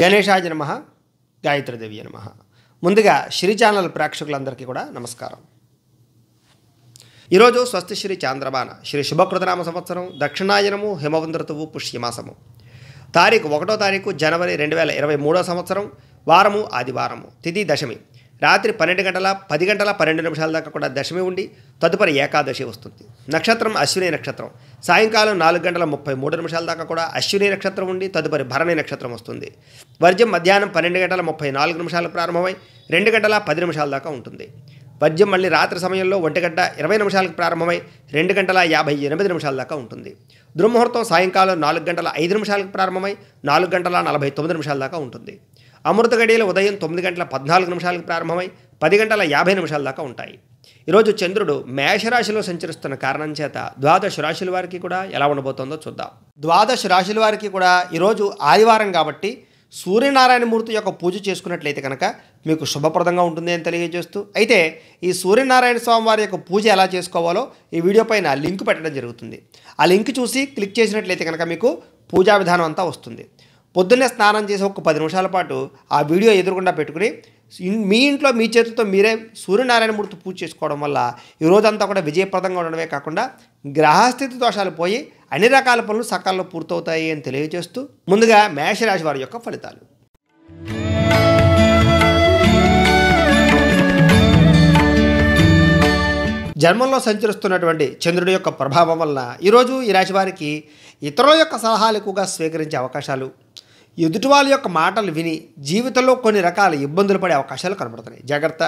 గణేశాయ నమ గాయత్రిదేవి నమ ముందుగా శ్రీ ఛానల్ ప్రేక్షకులందరికీ కూడా నమస్కారం ఈరోజు స్వస్తి శ్రీ చాంద్రబాన శ్రీ శుభకృతనామ సంవత్సరం దక్షిణాయనము హిమవంతృతువు పుష్యమాసము తారీఖు ఒకటో తారీఖు జనవరి రెండు వేల ఇరవై మూడో సంవత్సరం వారము ఆదివారము తిథి దశమి రాత్రి పన్నెండు గంటల పది గంటల పన్నెండు నిమిషాల దాకా కూడా దశమి ఉండి తదుపరి ఏకాదశి వస్తుంది నక్షత్రం అశ్విని నక్షత్రం సాయంకాలం నాలుగు గంటల ముప్పై మూడు నిమిషాల దాకా కూడా అశ్విని నక్షత్రం ఉండి తదుపరి భరణి నక్షత్రం వస్తుంది వర్జం మధ్యాహ్నం పన్నెండు గంటల ముప్పై నాలుగు నిమిషాలు ప్రారంభమై రెండు గంటల పది నిమిషాల దాకా ఉంటుంది వర్జం మళ్ళీ రాత్రి సమయంలో ఒంటి గంట ఇరవై నిమిషాలకు ప్రారంభమై రెండు గంటల యాభై ఎనిమిది నిమిషాల దాకా ఉంటుంది దుర్ముహూర్తం సాయంకాలం నాలుగు గంటల ఐదు నిమిషాలకు ప్రారంభమై నాలుగు గంటల నలభై తొమ్మిది నిమిషాల దాకా ఉంటుంది అమృత గడియలు ఉదయం తొమ్మిది గంటల పద్నాలుగు నిమిషాలకు ప్రారంభమై పది గంటల యాభై నిమిషాల దాకా ఉంటాయి ఈరోజు చంద్రుడు మేషరాశిలో సంచరిస్తున్న కారణం చేత ద్వాదశ రాశుల వారికి కూడా ఎలా ఉండబోతోందో చూద్దాం ద్వాదశ రాశుల వారికి కూడా ఈరోజు ఆదివారం కాబట్టి సూర్యనారాయణమూర్తి యొక్క పూజ చేసుకున్నట్లయితే కనుక మీకు శుభప్రదంగా ఉంటుంది అని తెలియజేస్తూ అయితే ఈ సూర్యనారాయణ స్వామి వారి యొక్క పూజ ఎలా చేసుకోవాలో ఈ వీడియో పైన లింక్ పెట్టడం జరుగుతుంది ఆ లింక్ చూసి క్లిక్ చేసినట్లయితే కనుక మీకు పూజా విధానం అంతా వస్తుంది పొద్దున్నే స్నానం చేసి ఒక పది నిమిషాల పాటు ఆ వీడియో ఎదురుకుండా పెట్టుకుని మీ ఇంట్లో మీ చేతులతో మీరే సూర్యనారాయణమూర్తి పూజ చేసుకోవడం వల్ల ఈ కూడా విజయప్రదంగా ఉండడమే కాకుండా గ్రహస్థితి దోషాలు పోయి అన్ని రకాల పనులు సకాలంలో పూర్తవుతాయి అని తెలియజేస్తూ ముందుగా మేషరాశి వారి యొక్క ఫలితాలు జన్మంలో సంచరిస్తున్నటువంటి చంద్రుడి యొక్క ప్రభావం వలన ఈరోజు ఈ రాశి వారికి ఇతరుల యొక్క సలహాలు ఎక్కువగా స్వీకరించే అవకాశాలు ఎదుటి వాళ్ళ యొక్క మాటలు విని జీవితంలో కొన్ని రకాల ఇబ్బందులు పడే అవకాశాలు కనపడుతున్నాయి జాగ్రత్త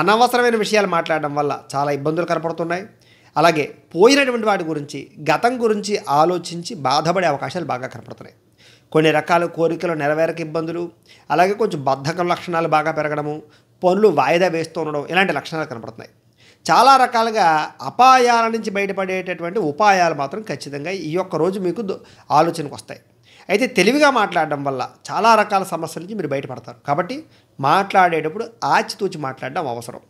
అనవసరమైన విషయాలు మాట్లాడడం వల్ల చాలా ఇబ్బందులు కనపడుతున్నాయి అలాగే పోయినటువంటి వాటి గురించి గతం గురించి ఆలోచించి బాధపడే అవకాశాలు బాగా కనపడుతున్నాయి కొన్ని రకాల కోరికలు నెరవేరక ఇబ్బందులు అలాగే కొంచెం బద్ధకం లక్షణాలు బాగా పెరగడము పనులు వాయిదా వేస్తూ ఉండడం ఇలాంటి లక్షణాలు కనపడుతున్నాయి చాలా రకాలుగా అపాయాల నుంచి బయటపడేటటువంటి ఉపాయాలు మాత్రం ఖచ్చితంగా ఈ యొక్క రోజు మీకు ఆలోచనకు వస్తాయి అయితే తెలివిగా మాట్లాడడం వల్ల చాలా రకాల సమస్యల నుంచి మీరు బయటపడతారు కాబట్టి మాట్లాడేటప్పుడు ఆచితూచి మాట్లాడడం అవసరం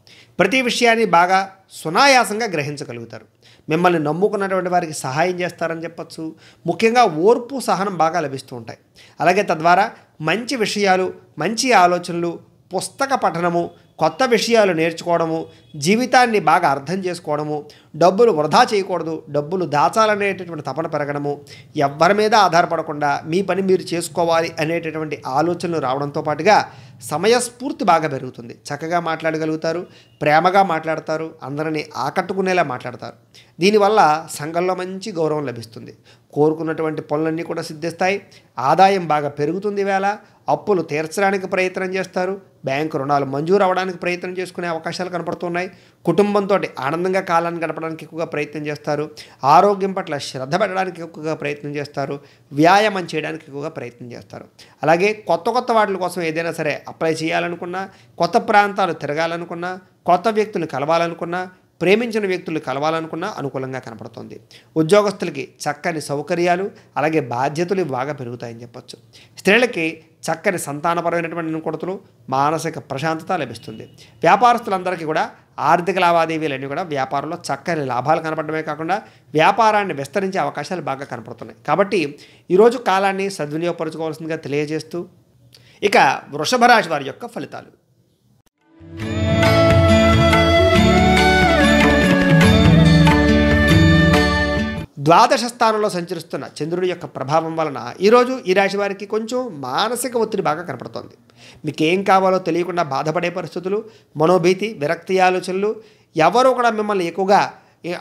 ప్రతి విషయాన్ని బాగా సునాయాసంగా గ్రహించగలుగుతారు మిమ్మల్ని నమ్ముకున్నటువంటి వారికి సహాయం చేస్తారని చెప్పచ్చు ముఖ్యంగా ఓర్పు సహనం బాగా లభిస్తూ ఉంటాయి అలాగే తద్వారా మంచి విషయాలు మంచి ఆలోచనలు పుస్తక పఠనము కొత్త విషయాలు నేర్చుకోవడము జీవితాన్ని బాగా అర్థం చేసుకోవడము డబ్బులు వృధా చేయకూడదు డబ్బులు దాచాలనేటటువంటి తపన పెరగడము ఎవరి మీద ఆధారపడకుండా మీ పని మీరు చేసుకోవాలి అనేటటువంటి ఆలోచనలు రావడంతో పాటుగా సమయస్ఫూర్తి బాగా పెరుగుతుంది చక్కగా మాట్లాడగలుగుతారు ప్రేమగా మాట్లాడతారు అందరినీ ఆకట్టుకునేలా మాట్లాడతారు దీనివల్ల సంఘంలో మంచి గౌరవం లభిస్తుంది కోరుకున్నటువంటి పనులన్నీ కూడా సిద్ధిస్తాయి ఆదాయం బాగా పెరుగుతుంది వేళ అప్పులు తీర్చడానికి ప్రయత్నం చేస్తారు బ్యాంకు రుణాలు మంజూరు అవ్వడానికి ప్రయత్నం చేసుకునే అవకాశాలు కనపడుతున్నాయి కుటుంబంతో ఆనందంగా కాలాన్ని గడపడానికి ఎక్కువగా ప్రయత్నం చేస్తారు ఆరోగ్యం పట్ల శ్రద్ధ పెట్టడానికి ఎక్కువగా ప్రయత్నం చేస్తారు వ్యాయామం చేయడానికి ఎక్కువగా ప్రయత్నం చేస్తారు అలాగే కొత్త కొత్త వాటి కోసం ఏదైనా సరే అప్లై చేయాలనుకున్నా కొత్త ప్రాంతాలు తిరగాలనుకున్నా కొత్త వ్యక్తులు కలవాలనుకున్నా ప్రేమించిన వ్యక్తులు కలవాలనుకున్నా అనుకూలంగా కనపడుతుంది ఉద్యోగస్తులకి చక్కని సౌకర్యాలు అలాగే బాధ్యతలు బాగా పెరుగుతాయని చెప్పచ్చు స్త్రీలకి చక్కని సంతానపరమైనటువంటి కొడతలు మానసిక ప్రశాంతత లభిస్తుంది వ్యాపారస్తులందరికీ కూడా ఆర్థిక లావాదేవీలు అన్నీ కూడా వ్యాపారంలో చక్కని లాభాలు కనపడమే కాకుండా వ్యాపారాన్ని విస్తరించే అవకాశాలు బాగా కనపడుతున్నాయి కాబట్టి ఈరోజు కాలాన్ని సద్వినియోగపరచుకోవాల్సిందిగా తెలియజేస్తూ ఇక వృషభ రాశి వారి యొక్క ఫలితాలు ద్వాదశ స్థానంలో సంచరిస్తున్న చంద్రుడి యొక్క ప్రభావం వలన ఈరోజు ఈ రాశి వారికి కొంచెం మానసిక ఒత్తిడి బాగా కనపడుతోంది మీకేం కావాలో తెలియకుండా బాధపడే పరిస్థితులు మనోభీతి విరక్తి ఆలోచనలు ఎవరు కూడా మిమ్మల్ని ఎక్కువగా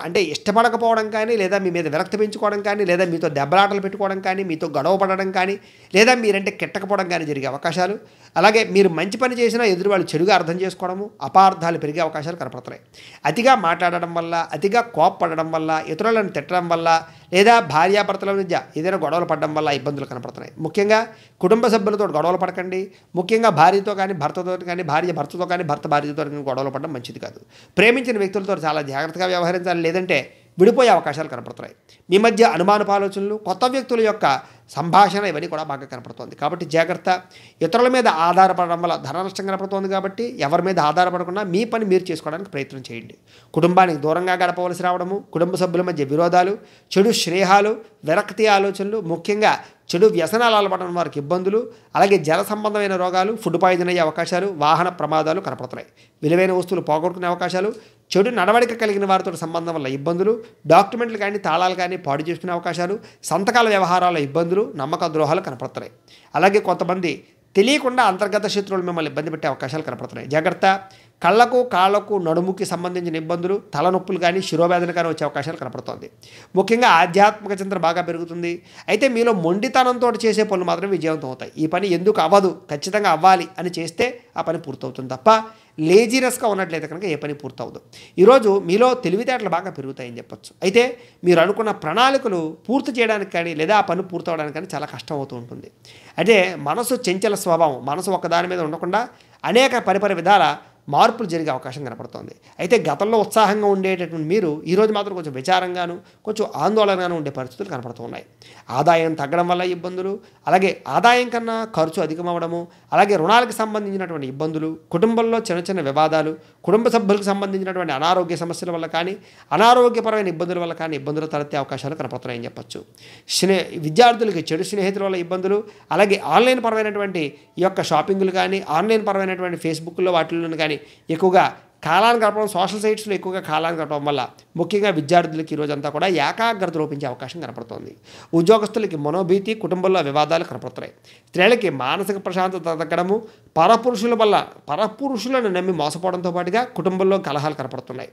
అంటే ఇష్టపడకపోవడం కానీ లేదా మీ మీద విరక్త పెంచుకోవడం కానీ లేదా మీతో దెబ్బలాటలు పెట్టుకోవడం కానీ మీతో గొడవ పడడం కానీ లేదా మీరంటే కిట్టకపోవడం కానీ జరిగే అవకాశాలు అలాగే మీరు మంచి పని చేసినా ఎదురు వాళ్ళు చెడుగా అర్థం చేసుకోవడము అపార్థాలు పెరిగే అవకాశాలు కనపడతాయి అతిగా మాట్లాడడం వల్ల అతిగా కోప్పడడం వల్ల ఇతరులను తిట్టడం వల్ల లేదా భార్యాభర్తల మధ్య ఏదైనా గొడవలు పడడం వల్ల ఇబ్బందులు కనపడుతున్నాయి ముఖ్యంగా కుటుంబ సభ్యులతో గొడవలు పడకండి ముఖ్యంగా భార్యతో కానీ భర్తతో కానీ భార్య భర్తతో కానీ భర్త భార్యతో కానీ గొడవలు పడడం మంచిది కాదు ప్రేమించిన వ్యక్తులతో చాలా జాగ్రత్తగా వ్యవహరించాలి లేదంటే విడిపోయే అవకాశాలు కనపడుతున్నాయి మీ మధ్య అనుమానపు ఆలోచనలు కొత్త వ్యక్తుల యొక్క సంభాషణ ఇవన్నీ కూడా బాగా కనపడుతోంది కాబట్టి జాగ్రత్త ఇతరుల మీద ఆధారపడడం వల్ల ధన నష్టం కనపడుతోంది కాబట్టి ఎవరి మీద ఆధారపడకుండా మీ పని మీరు చేసుకోవడానికి ప్రయత్నం చేయండి కుటుంబానికి దూరంగా గడపవలసి రావడము కుటుంబ సభ్యుల మధ్య విరోధాలు చెడు స్నేహాలు విరక్తి ఆలోచనలు ముఖ్యంగా చెడు వ్యసనాలు అలవడం వారికి ఇబ్బందులు అలాగే జల సంబంధమైన రోగాలు ఫుడ్ పాయిజన్ అయ్యే అవకాశాలు వాహన ప్రమాదాలు కనపడుతున్నాయి విలువైన వస్తువులు పోగొట్టుకునే అవకాశాలు చెడు నడవడిక కలిగిన వారితో సంబంధం వల్ల ఇబ్బందులు డాక్యుమెంట్లు కానీ తాళాలు కానీ పాడు చేసుకునే అవకాశాలు సంతకాల వ్యవహారాల ఇబ్బందులు నమ్మక ద్రోహాలు కనపడుతున్నాయి అలాగే కొంతమంది తెలియకుండా అంతర్గత శత్రువులు మిమ్మల్ని ఇబ్బంది పెట్టే అవకాశాలు కనపడుతున్నాయి జాగ్రత్త కళ్ళకు కాళ్ళకు నడుముకి సంబంధించిన ఇబ్బందులు తలనొప్పులు కానీ శిరోవేదన కానీ వచ్చే అవకాశాలు కనపడుతోంది ముఖ్యంగా ఆధ్యాత్మిక చింత బాగా పెరుగుతుంది అయితే మీలో మొండితనంతో చేసే పనులు మాత్రం విజయవంతం అవుతాయి ఈ పని ఎందుకు అవ్వదు ఖచ్చితంగా అవ్వాలి అని చేస్తే ఆ పని పూర్తవుతుంది తప్ప లేజినెస్గా ఉన్నట్లయితే కనుక ఏ పని పూర్తవుదు ఈరోజు మీలో తెలివితేటలు బాగా పెరుగుతాయని చెప్పచ్చు అయితే మీరు అనుకున్న ప్రణాళికలు పూర్తి చేయడానికి కానీ లేదా ఆ పని పూర్తవడానికి కానీ చాలా కష్టం అవుతూ ఉంటుంది అయితే మనసు చెంచల స్వభావం మనసు ఒకదాని మీద ఉండకుండా అనేక పరిపరి విధాల మార్పులు జరిగే అవకాశం కనపడుతోంది అయితే గతంలో ఉత్సాహంగా ఉండేటటువంటి మీరు ఈరోజు మాత్రం కొంచెం విచారంగాను కొంచెం ఆందోళనగాను ఉండే పరిస్థితులు కనపడుతున్నాయి ఆదాయం తగ్గడం వల్ల ఇబ్బందులు అలాగే ఆదాయం కన్నా ఖర్చు అధికమవడము అలాగే రుణాలకు సంబంధించినటువంటి ఇబ్బందులు కుటుంబంలో చిన్న చిన్న వివాదాలు కుటుంబ సభ్యులకు సంబంధించినటువంటి అనారోగ్య సమస్యల వల్ల కానీ అనారోగ్యపరమైన ఇబ్బందుల వల్ల కానీ ఇబ్బందులు తలెత్తే అవకాశాలు కనపడుతున్నాయని చెప్పచ్చు స్నే విద్యార్థులకి చెడు స్నేహితుల వల్ల ఇబ్బందులు అలాగే ఆన్లైన్ పరమైనటువంటి ఈ యొక్క షాపింగ్లు కానీ ఆన్లైన్ పరమైనటువంటి ఫేస్బుక్లో వాటిల్లో కానీ కానీ ఎక్కువగా కాలాన్ని గడపడం సోషల్ సైట్స్లో ఎక్కువగా కాలాన్ని గడపడం వల్ల ముఖ్యంగా విద్యార్థులకు ఈరోజంతా కూడా ఏకాగ్రత లోపించే అవకాశం కనపడుతోంది ఉద్యోగస్తులకి మనోభీతి కుటుంబంలో వివాదాలు కనపడుతున్నాయి స్త్రీలకి మానసిక ప్రశాంతత తగ్గడము పరపురుషుల వల్ల పరపురుషులను నమ్మి మోసపోవడంతో పాటుగా కుటుంబంలో కలహాలు కనపడుతున్నాయి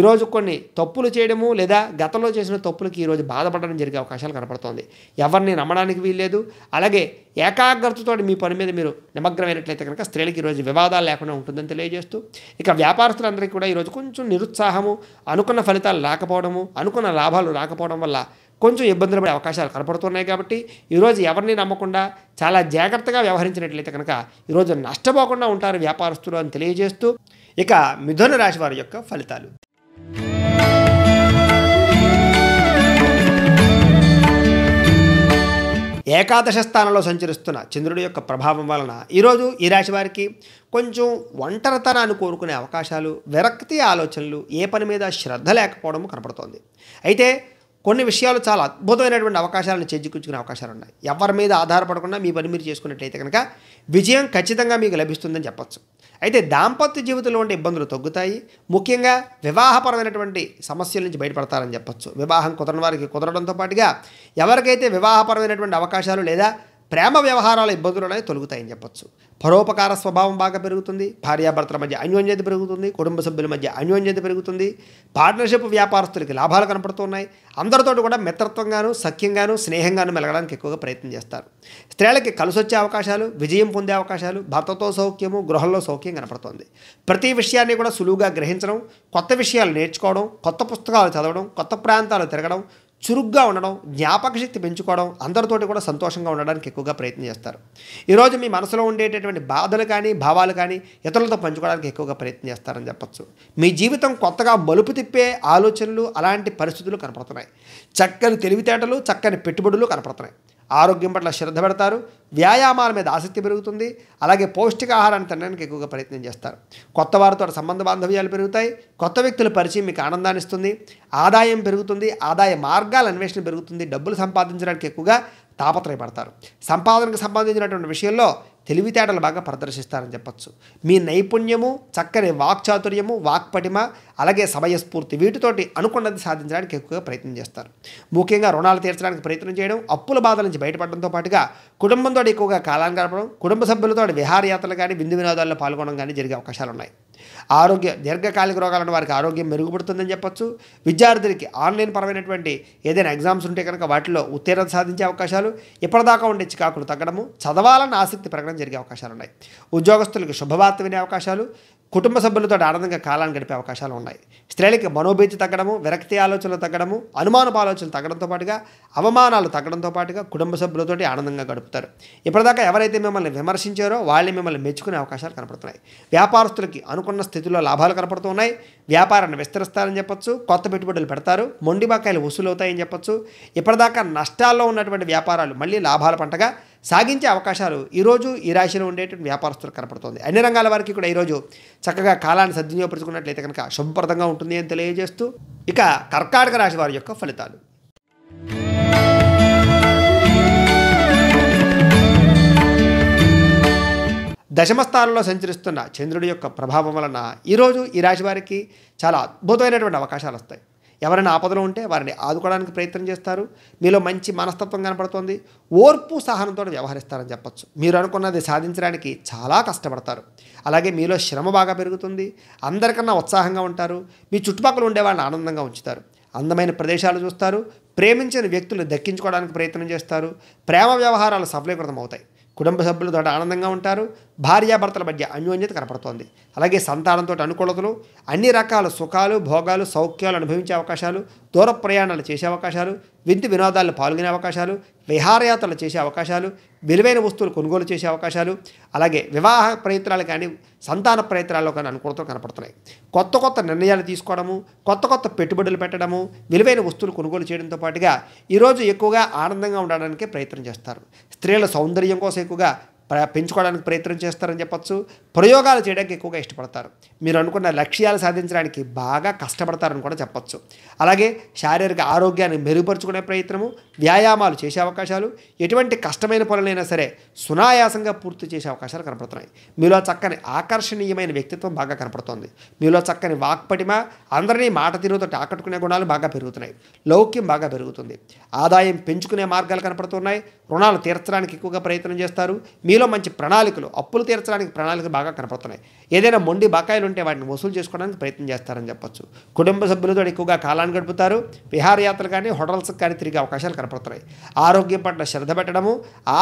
ఈరోజు కొన్ని తప్పులు చేయడము లేదా గతంలో చేసిన తప్పులకి ఈరోజు బాధపడడం జరిగే అవకాశాలు కనపడుతోంది ఎవరిని నమ్మడానికి వీల్లేదు అలాగే ఏకాగ్రతతో మీ పని మీద మీరు నిమగ్నమైనట్లయితే కనుక స్త్రీలకి ఈరోజు వివాదాలు లేకుండా ఉంటుందని తెలియజేస్తూ ఇక వ్యాపారస్తులందరికీ కూడా ఈరోజు కొంచెం నిరుత్సాహము అనుకున్న ఫలితం ఫలితాలు రాకపోవడము అనుకున్న లాభాలు రాకపోవడం వల్ల కొంచెం ఇబ్బందులు పడే అవకాశాలు కనపడుతున్నాయి కాబట్టి ఈరోజు ఎవరిని నమ్మకుండా చాలా జాగ్రత్తగా వ్యవహరించినట్లయితే కనుక ఈరోజు నష్టపోకుండా ఉంటారు వ్యాపారస్తులు అని తెలియజేస్తూ ఇక మిథున రాశి వారి యొక్క ఫలితాలు ఏకాదశ స్థానంలో సంచరిస్తున్న చంద్రుడి యొక్క ప్రభావం వలన ఈరోజు ఈ రాశి వారికి కొంచెం ఒంటరితనాన్ని కోరుకునే అవకాశాలు విరక్తి ఆలోచనలు ఏ పని మీద శ్రద్ధ లేకపోవడం కనపడుతోంది అయితే కొన్ని విషయాలు చాలా అద్భుతమైనటువంటి అవకాశాలను చేజిక్కించుకునే అవకాశాలు ఉన్నాయి ఎవరి మీద ఆధారపడకుండా మీ పని మీరు చేసుకున్నట్టయితే కనుక విజయం ఖచ్చితంగా మీకు లభిస్తుందని చెప్పచ్చు అయితే దాంపత్య జీవితంలో ఉండే ఇబ్బందులు తగ్గుతాయి ముఖ్యంగా వివాహపరమైనటువంటి సమస్యల నుంచి బయటపడతారని చెప్పచ్చు వివాహం కుదరని వారికి కుదరడంతో పాటుగా ఎవరికైతే వివాహపరమైనటువంటి అవకాశాలు లేదా ప్రేమ వ్యవహారాల ఇబ్బందులు అనేవి తొలుగుతాయని చెప్పచ్చు పరోపకార స్వభావం బాగా పెరుగుతుంది భార్యాభర్తల మధ్య అన్యోన్యత పెరుగుతుంది కుటుంబ సభ్యుల మధ్య అన్యోన్యత పెరుగుతుంది పార్ట్నర్షిప్ వ్యాపారస్తులకి లాభాలు కనపడుతున్నాయి అందరితో కూడా మిత్రత్వంగాను సఖ్యంగాను స్నేహంగాను మెలగడానికి ఎక్కువగా ప్రయత్నం చేస్తారు స్త్రీలకి కలిసొచ్చే అవకాశాలు విజయం పొందే అవకాశాలు భర్తతో సౌఖ్యము గృహంలో సౌఖ్యం కనపడుతుంది ప్రతి విషయాన్ని కూడా సులువుగా గ్రహించడం కొత్త విషయాలు నేర్చుకోవడం కొత్త పుస్తకాలు చదవడం కొత్త ప్రాంతాలు తిరగడం చురుగ్గా ఉండడం జ్ఞాపక శక్తి పెంచుకోవడం అందరితోటి కూడా సంతోషంగా ఉండడానికి ఎక్కువగా ప్రయత్నం చేస్తారు ఈరోజు మీ మనసులో ఉండేటటువంటి బాధలు కానీ భావాలు కానీ ఇతరులతో పంచుకోవడానికి ఎక్కువగా ప్రయత్నం చేస్తారని చెప్పచ్చు మీ జీవితం కొత్తగా మలుపు తిప్పే ఆలోచనలు అలాంటి పరిస్థితులు కనపడుతున్నాయి చక్కని తెలివితేటలు చక్కని పెట్టుబడులు కనపడుతున్నాయి ఆరోగ్యం పట్ల శ్రద్ధ పెడతారు వ్యాయామాల మీద ఆసక్తి పెరుగుతుంది అలాగే పౌష్టికాహారాన్ని తినడానికి ఎక్కువగా ప్రయత్నం చేస్తారు కొత్త వారితో సంబంధ బాంధవ్యాలు పెరుగుతాయి కొత్త వ్యక్తుల పరిచయం మీకు ఆనందాన్ని ఇస్తుంది ఆదాయం పెరుగుతుంది ఆదాయ మార్గాల అన్వేషణ పెరుగుతుంది డబ్బులు సంపాదించడానికి ఎక్కువగా తాపత్రయపడతారు సంపాదనకు సంబంధించినటువంటి విషయంలో తెలివితేటలు బాగా ప్రదర్శిస్తారని చెప్పచ్చు మీ నైపుణ్యము చక్కని వాక్చాతుర్యము వాక్పటిమ అలాగే సమయస్ఫూర్తి వీటితోటి అనుకున్నది సాధించడానికి ఎక్కువగా ప్రయత్నం చేస్తారు ముఖ్యంగా రుణాలు తీర్చడానికి ప్రయత్నం చేయడం అప్పుల బాధ నుంచి బయటపడడంతో పాటుగా కుటుంబంతో ఎక్కువగా కాలాన్ని గడపడం కుటుంబ సభ్యులతో విహారయాత్రలు కానీ విందు వినోదాల్లో పాల్గొనడం కానీ జరిగే అవకాశాలు ఉన్నాయి ఆరోగ్య దీర్ఘకాలిక రోగాలను వారికి ఆరోగ్యం మెరుగుపడుతుందని చెప్పొచ్చు విద్యార్థులకి ఆన్లైన్ పరమైనటువంటి ఏదైనా ఎగ్జామ్స్ ఉంటే కనుక వాటిలో ఉత్తీర్ణత సాధించే అవకాశాలు ఇప్పటిదాకా ఉండే చికాకులు తగ్గడము చదవాలన్న ఆసక్తి పెరగడం జరిగే అవకాశాలు ఉన్నాయి ఉద్యోగస్తులకు శుభవార్త వినే అవకాశాలు కుటుంబ సభ్యులతో ఆనందంగా కాలాన్ని గడిపే అవకాశాలు ఉన్నాయి స్త్రీలకి మనోభీతి తగ్గడము విరక్తి ఆలోచనలు తగ్గడము అనుమానపు ఆలోచనలు తగ్గడంతో పాటుగా అవమానాలు తగ్గడంతో పాటుగా కుటుంబ సభ్యులతోటి ఆనందంగా గడుపుతారు ఇప్పటిదాకా ఎవరైతే మిమ్మల్ని విమర్శించారో వాళ్ళని మిమ్మల్ని మెచ్చుకునే అవకాశాలు కనపడుతున్నాయి వ్యాపారస్తులకి అనుకున్న స్థితిలో లాభాలు కనపడుతున్నాయి వ్యాపారాన్ని విస్తరిస్తారని చెప్పొచ్చు కొత్త పెట్టుబడులు పెడతారు మొండి బకాయిలు వసూలవుతాయని చెప్పొచ్చు ఇప్పటిదాకా నష్టాల్లో ఉన్నటువంటి వ్యాపారాలు మళ్ళీ లాభాల పంటగా సాగించే అవకాశాలు ఈరోజు ఈ రాశిలో ఉండేటువంటి వ్యాపారస్తులు కనపడుతుంది అన్ని రంగాల వారికి కూడా ఈరోజు చక్కగా కాలాన్ని సద్వినియోగపరుచుకున్నట్లయితే కనుక శుభప్రదంగా ఉంటుంది అని తెలియజేస్తూ ఇక కర్కాటక రాశి వారి యొక్క ఫలితాలు దశమ స్థానంలో సంచరిస్తున్న చంద్రుడి యొక్క ప్రభావం వలన ఈరోజు ఈ రాశి వారికి చాలా అద్భుతమైనటువంటి అవకాశాలు వస్తాయి ఎవరైనా ఆపదలో ఉంటే వారిని ఆదుకోవడానికి ప్రయత్నం చేస్తారు మీలో మంచి మనస్తత్వం కనపడుతుంది ఓర్పు సహనంతో వ్యవహరిస్తారని చెప్పచ్చు మీరు అనుకున్నది సాధించడానికి చాలా కష్టపడతారు అలాగే మీలో శ్రమ బాగా పెరుగుతుంది అందరికన్నా ఉత్సాహంగా ఉంటారు మీ చుట్టుపక్కల ఉండే వాళ్ళని ఆనందంగా ఉంచుతారు అందమైన ప్రదేశాలు చూస్తారు ప్రేమించిన వ్యక్తులు దక్కించుకోవడానికి ప్రయత్నం చేస్తారు ప్రేమ వ్యవహారాలు సఫలీకృతం అవుతాయి కుటుంబ సభ్యులతో ఆనందంగా ఉంటారు భార్యాభర్తల మధ్య అన్యోన్యత కనపడుతోంది అలాగే సంతానంతో అనుకూలతలు అన్ని రకాల సుఖాలు భోగాలు సౌఖ్యాలు అనుభవించే అవకాశాలు దూర ప్రయాణాలు చేసే అవకాశాలు వింతు వినోదాలు పాల్గొనే అవకాశాలు విహారయాత్రలు చేసే అవకాశాలు విలువైన వస్తువులు కొనుగోలు చేసే అవకాశాలు అలాగే వివాహ ప్రయత్నాలు కానీ సంతాన ప్రయత్నాల్లో కానీ అనుకూలతలు కనపడుతున్నాయి కొత్త కొత్త నిర్ణయాలు తీసుకోవడము కొత్త కొత్త పెట్టుబడులు పెట్టడము విలువైన వస్తువులు కొనుగోలు చేయడంతో పాటుగా ఈరోజు ఎక్కువగా ఆనందంగా ఉండడానికి ప్రయత్నం చేస్తారు స్త్రీల సౌందర్యం కోసం ఎక్కువగా పెంచుకోవడానికి ప్రయత్నం చేస్తారని చెప్పచ్చు ప్రయోగాలు చేయడానికి ఎక్కువగా ఇష్టపడతారు మీరు అనుకున్న లక్ష్యాలు సాధించడానికి బాగా కష్టపడతారని కూడా చెప్పచ్చు అలాగే శారీరక ఆరోగ్యాన్ని మెరుగుపరుచుకునే ప్రయత్నము వ్యాయామాలు చేసే అవకాశాలు ఎటువంటి కష్టమైన పనులైనా సరే సునాయాసంగా పూర్తి చేసే అవకాశాలు కనపడుతున్నాయి మీలో చక్కని ఆకర్షణీయమైన వ్యక్తిత్వం బాగా కనపడుతోంది మీలో చక్కని వాక్పటిమ అందరినీ మాట తీరుతో ఆకట్టుకునే గుణాలు బాగా పెరుగుతున్నాయి లౌక్యం బాగా పెరుగుతుంది ఆదాయం పెంచుకునే మార్గాలు కనపడుతున్నాయి రుణాలు తీర్చడానికి ఎక్కువగా ప్రయత్నం చేస్తారు మీలో మీలో మంచి ప్రణాళికలు అప్పులు తీర్చడానికి ప్రణాళికలు బాగా కనపడుతున్నాయి ఏదైనా మొండి బకాయిలు ఉంటే వాటిని వసూలు చేసుకోవడానికి ప్రయత్నం చేస్తారని చెప్పొచ్చు కుటుంబ సభ్యులతో ఎక్కువగా కాలాన్ని గడుపుతారు విహారయాత్రలు కానీ హోటల్స్ కానీ తిరిగే అవకాశాలు కనపడుతున్నాయి ఆరోగ్యం పట్ల శ్రద్ధ పెట్టడము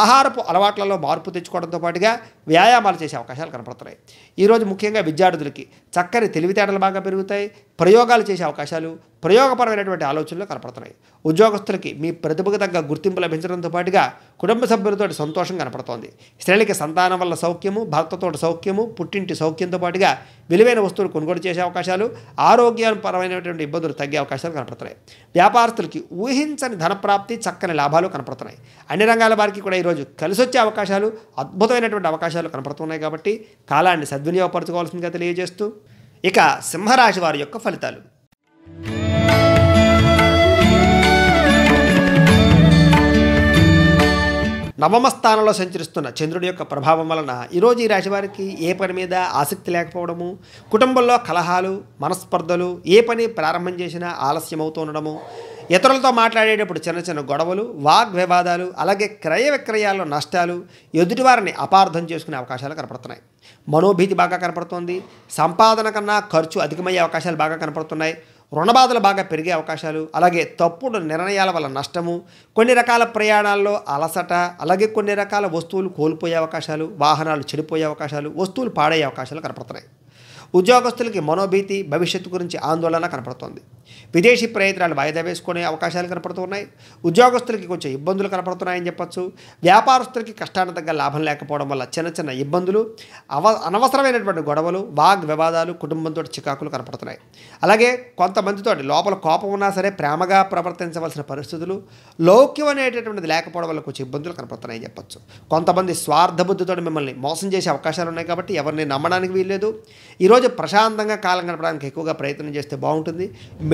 ఆహారపు అలవాట్లలో మార్పు తెచ్చుకోవడంతో పాటుగా వ్యాయామాలు చేసే అవకాశాలు కనపడుతున్నాయి ఈరోజు ముఖ్యంగా విద్యార్థులకి చక్కని తెలివితేటలు బాగా పెరుగుతాయి ప్రయోగాలు చేసే అవకాశాలు ప్రయోగపరమైనటువంటి ఆలోచనలు కనపడుతున్నాయి ఉద్యోగస్తులకి మీ ప్రతిభకు తగ్గ గుర్తింపు లభించడంతో పాటుగా కుటుంబ సభ్యులతో సంతోషం కనపడుతోంది స్త్రీలకి సంతానం వల్ల సౌఖ్యము భర్తతో సౌఖ్యము పుట్టింటి సౌఖ్యం సౌఖ్యంతో పాటుగా విలువైన వస్తువులు కొనుగోలు చేసే అవకాశాలు ఆరోగ్యపరమైనటువంటి ఇబ్బందులు తగ్గే అవకాశాలు కనపడుతున్నాయి వ్యాపారస్తులకి ఊహించని ధనప్రాప్తి చక్కని లాభాలు కనపడుతున్నాయి అన్ని రంగాల వారికి కూడా ఈరోజు కలిసి వచ్చే అవకాశాలు అద్భుతమైనటువంటి అవకాశాలు కనపడుతున్నాయి కాబట్టి కాలాన్ని సద్వినియోగపరచుకోవాల్సిందిగా తెలియజేస్తూ ఇక సింహరాశి వారి యొక్క ఫలితాలు నవమ స్థానంలో సంచరిస్తున్న చంద్రుడి యొక్క ప్రభావం వలన ఈరోజు ఈ రాశివారికి ఏ పని మీద ఆసక్తి లేకపోవడము కుటుంబంలో కలహాలు మనస్పర్ధలు ఏ పని ప్రారంభం చేసినా ఆలస్యం అవుతుండడము ఇతరులతో మాట్లాడేటప్పుడు చిన్న చిన్న గొడవలు వాగ్వివాదాలు అలాగే క్రయ విక్రయాల్లో నష్టాలు ఎదుటివారిని అపార్థం చేసుకునే అవకాశాలు కనపడుతున్నాయి మనోభీతి బాగా కనపడుతోంది సంపాదన కన్నా ఖర్చు అధికమయ్యే అవకాశాలు బాగా కనపడుతున్నాయి రుణబాధలు బాగా పెరిగే అవకాశాలు అలాగే తప్పుడు నిర్ణయాల వల్ల నష్టము కొన్ని రకాల ప్రయాణాల్లో అలసట అలాగే కొన్ని రకాల వస్తువులు కోల్పోయే అవకాశాలు వాహనాలు చెడిపోయే అవకాశాలు వస్తువులు పాడయ్యే అవకాశాలు కనపడుతున్నాయి ఉద్యోగస్తులకి మనోభీతి భవిష్యత్తు గురించి ఆందోళన కనపడుతోంది విదేశీ ప్రయత్నాలు వాయిదా వేసుకునే అవకాశాలు కనపడుతున్నాయి ఉద్యోగస్తులకి కొంచెం ఇబ్బందులు కనపడుతున్నాయని చెప్పచ్చు వ్యాపారస్తులకి కష్టానికి తగ్గ లాభం లేకపోవడం వల్ల చిన్న చిన్న ఇబ్బందులు అవ అనవసరమైనటువంటి గొడవలు వాగ్ వివాదాలు కుటుంబంతో చికాకులు కనపడుతున్నాయి అలాగే కొంతమందితో లోపల కోపం ఉన్నా సరే ప్రేమగా ప్రవర్తించవలసిన పరిస్థితులు లౌక్యం అనేటటువంటిది లేకపోవడం వల్ల కొంచెం ఇబ్బందులు కనపడుతున్నాయని చెప్పచ్చు కొంతమంది స్వార్థబుద్ధితో మిమ్మల్ని మోసం చేసే అవకాశాలు ఉన్నాయి కాబట్టి ఎవరిని నమ్మడానికి వీల్లేదు ఈరోజు ప్రశాంతంగా కాలం గడపడానికి ఎక్కువగా ప్రయత్నం చేస్తే బాగుంటుంది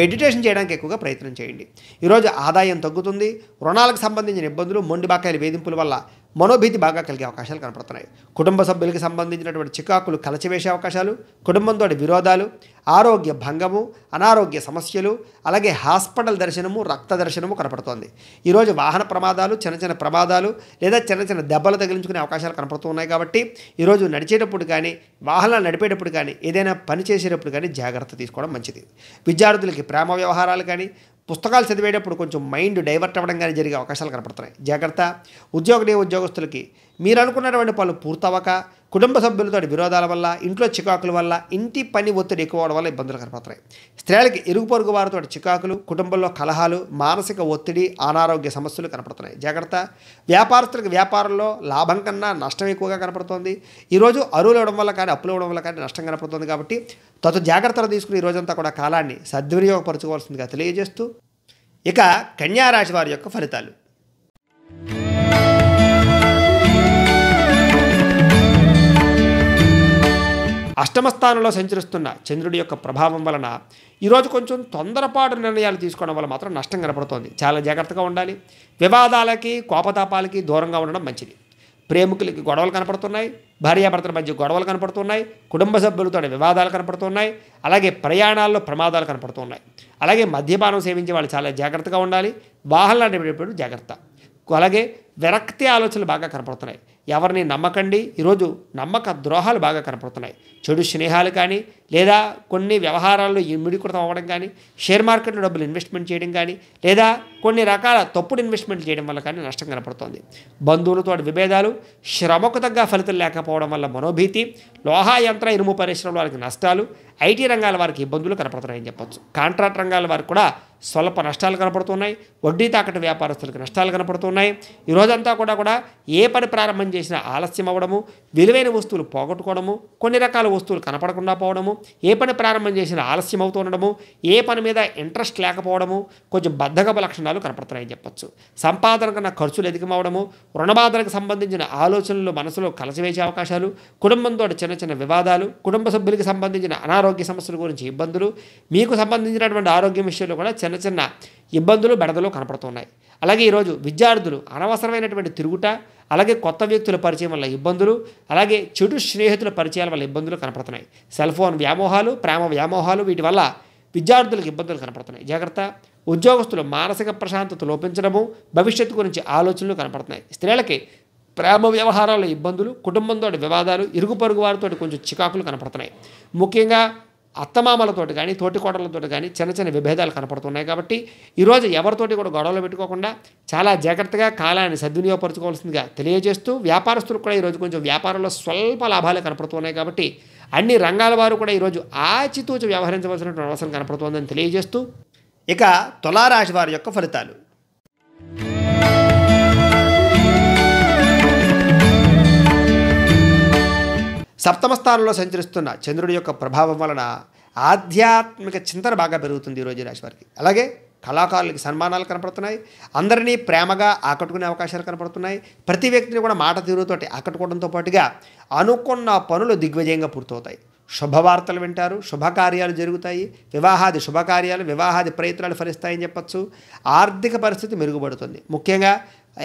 మెడిటేషన్ చేయడానికి ఎక్కువగా ప్రయత్నం చేయండి ఈరోజు ఆదాయం తగ్గుతుంది రుణాలకు సంబంధించిన ఇబ్బందులు మొండి బాకాయలు వేధింపుల వల్ల మనోభీతి బాగా కలిగే అవకాశాలు కనపడుతున్నాయి కుటుంబ సభ్యులకి సంబంధించినటువంటి చికాకులు కలచివేసే అవకాశాలు కుటుంబంతో విరోధాలు ఆరోగ్య భంగము అనారోగ్య సమస్యలు అలాగే హాస్పిటల్ దర్శనము రక్త దర్శనము కనపడుతోంది ఈరోజు వాహన ప్రమాదాలు చిన్న చిన్న ప్రమాదాలు లేదా చిన్న చిన్న దెబ్బలు తగిలించుకునే అవకాశాలు కనపడుతున్నాయి కాబట్టి ఈరోజు నడిచేటప్పుడు కానీ వాహనాలు నడిపేటప్పుడు కానీ ఏదైనా పని చేసేటప్పుడు కానీ జాగ్రత్త తీసుకోవడం మంచిది విద్యార్థులకి ప్రేమ వ్యవహారాలు కానీ పుస్తకాలు చదివేటప్పుడు కొంచెం మైండ్ డైవర్ట్ అవ్వడం కానీ జరిగే అవకాశాలు కనపడుతున్నాయి జాగ్రత్త ఉద్యోగ ఉద్యోగస్తులకి మీరు అనుకున్నటువంటి పనులు పూర్తవక కుటుంబ సభ్యులతో విరోధాల వల్ల ఇంట్లో చికాకుల వల్ల ఇంటి పని ఒత్తిడి ఎక్కువ అవడం వల్ల ఇబ్బందులు కనపడతాయి స్త్రీలకి ఇరుగు పొరుగు వారితో చికాకులు కుటుంబంలో కలహాలు మానసిక ఒత్తిడి అనారోగ్య సమస్యలు కనపడుతున్నాయి జాగ్రత్త వ్యాపారస్తులకు వ్యాపారంలో లాభం కన్నా నష్టం ఎక్కువగా కనపడుతోంది ఈరోజు అరువులు ఇవ్వడం వల్ల కానీ అప్పులు ఇవ్వడం వల్ల కానీ నష్టం కనపడుతుంది కాబట్టి తదు జాగ్రత్తలు తీసుకుని ఈ రోజంతా కూడా కాలాన్ని సద్వినియోగపరచుకోవాల్సిందిగా తెలియజేస్తూ ఇక కన్యారాశి వారి యొక్క ఫలితాలు అష్టమ స్థానంలో సంచరిస్తున్న చంద్రుడి యొక్క ప్రభావం వలన ఈరోజు కొంచెం తొందరపాటు నిర్ణయాలు తీసుకోవడం వల్ల మాత్రం నష్టం కనపడుతోంది చాలా జాగ్రత్తగా ఉండాలి వివాదాలకి కోపతాపాలకి దూరంగా ఉండడం మంచిది ప్రేమికులకి గొడవలు కనపడుతున్నాయి భార్యాభర్తల మధ్య గొడవలు కనపడుతున్నాయి కుటుంబ సభ్యులతో వివాదాలు కనపడుతున్నాయి అలాగే ప్రయాణాల్లో ప్రమాదాలు కనపడుతున్నాయి అలాగే మద్యపానం సేవించే వాళ్ళు చాలా జాగ్రత్తగా ఉండాలి వాహనాలు నడిపేటప్పుడు జాగ్రత్త అలాగే విరక్తి ఆలోచనలు బాగా కనపడుతున్నాయి ఎవరిని నమ్మకండి ఈరోజు నమ్మక ద్రోహాలు బాగా కనపడుతున్నాయి చెడు స్నేహాలు కానీ లేదా కొన్ని వ్యవహారాల్లో ముడికృతం అవ్వడం కానీ షేర్ మార్కెట్లో డబ్బులు ఇన్వెస్ట్మెంట్ చేయడం కానీ లేదా కొన్ని రకాల తప్పుడు ఇన్వెస్ట్మెంట్ చేయడం వల్ల కానీ నష్టం కనపడుతోంది బంధువులతో విభేదాలు శ్రమకు తగ్గ ఫలితం లేకపోవడం వల్ల మనోభీతి లోహా యంత్ర ఇనుము పరిశ్రమల వారికి నష్టాలు ఐటీ రంగాల వారికి ఇబ్బందులు కనపడుతున్నాయని చెప్పొచ్చు కాంట్రాక్ట్ రంగాల వారికి కూడా స్వల్ప నష్టాలు కనపడుతున్నాయి వడ్డీ తాకట్టు వ్యాపారస్తులకు నష్టాలు కనపడుతున్నాయి ఈ రోజంతా కూడా కూడా ఏ పని ప్రారంభం చేసినా ఆలస్యం అవ్వడము విలువైన వస్తువులు పోగొట్టుకోవడము కొన్ని రకాల వస్తువులు కనపడకుండా పోవడము ఏ పని ప్రారంభం చేసినా ఆలస్యం అవుతూ ఉండడము ఏ పని మీద ఇంట్రెస్ట్ లేకపోవడము కొంచెం బద్ధగప లక్షణాలు కనపడుతున్నాయని చెప్పొచ్చు సంపాదన కన్నా ఖర్చులు అధికమవడము రుణబాధలకు సంబంధించిన ఆలోచనలు మనసులో కలసివేసే అవకాశాలు కుటుంబంతో చిన్న చిన్న వివాదాలు కుటుంబ సభ్యులకి సంబంధించిన అనారోగ్య సమస్యల గురించి ఇబ్బందులు మీకు సంబంధించినటువంటి ఆరోగ్యం విషయంలో కూడా చిన్న చిన్న ఇబ్బందులు బెడదలు కనపడుతున్నాయి అలాగే ఈరోజు విద్యార్థులు అనవసరమైనటువంటి తిరుగుట అలాగే కొత్త వ్యక్తుల పరిచయం వల్ల ఇబ్బందులు అలాగే చెడు స్నేహితుల పరిచయాల వల్ల ఇబ్బందులు కనపడుతున్నాయి సెల్ ఫోన్ వ్యామోహాలు ప్రేమ వ్యామోహాలు వీటి వల్ల విద్యార్థులకు ఇబ్బందులు కనపడుతున్నాయి జాగ్రత్త ఉద్యోగస్తులు మానసిక ప్రశాంతత లోపించడము భవిష్యత్తు గురించి ఆలోచనలు కనపడుతున్నాయి స్త్రీలకి ప్రేమ వ్యవహారాల ఇబ్బందులు కుటుంబంతో వివాదాలు ఇరుగు పొరుగు వారితో కొంచెం చికాకులు కనపడుతున్నాయి ముఖ్యంగా అత్తమామలతోటి కానీ కోటలతో కానీ చిన్న చిన్న విభేదాలు కనపడుతున్నాయి కాబట్టి ఈరోజు ఎవరితోటి కూడా గొడవలు పెట్టుకోకుండా చాలా జాగ్రత్తగా కాలాన్ని సద్వినియోగపరచుకోవాల్సిందిగా తెలియజేస్తూ వ్యాపారస్తులు కూడా ఈరోజు కొంచెం వ్యాపారంలో స్వల్ప లాభాలు కనపడుతున్నాయి కాబట్టి అన్ని రంగాల వారు కూడా ఈరోజు ఆచితూచి వ్యవహరించవలసినటువంటి అవసరం కనపడుతోందని తెలియజేస్తూ ఇక తులారాశి వారి యొక్క ఫలితాలు సప్తమ స్థానంలో సంచరిస్తున్న చంద్రుడి యొక్క ప్రభావం వలన ఆధ్యాత్మిక చింతన బాగా పెరుగుతుంది ఈరోజు రాశి వారికి అలాగే కళాకారులకి సన్మానాలు కనపడుతున్నాయి అందరినీ ప్రేమగా ఆకట్టుకునే అవకాశాలు కనపడుతున్నాయి ప్రతి వ్యక్తిని కూడా మాట తీరుతోటి ఆకట్టుకోవడంతో పాటుగా అనుకున్న పనులు దిగ్విజయంగా పూర్తవుతాయి శుభవార్తలు వింటారు శుభకార్యాలు జరుగుతాయి వివాహాది శుభకార్యాలు వివాహాది ప్రయత్నాలు ఫలిస్తాయని చెప్పచ్చు ఆర్థిక పరిస్థితి మెరుగుపడుతుంది ముఖ్యంగా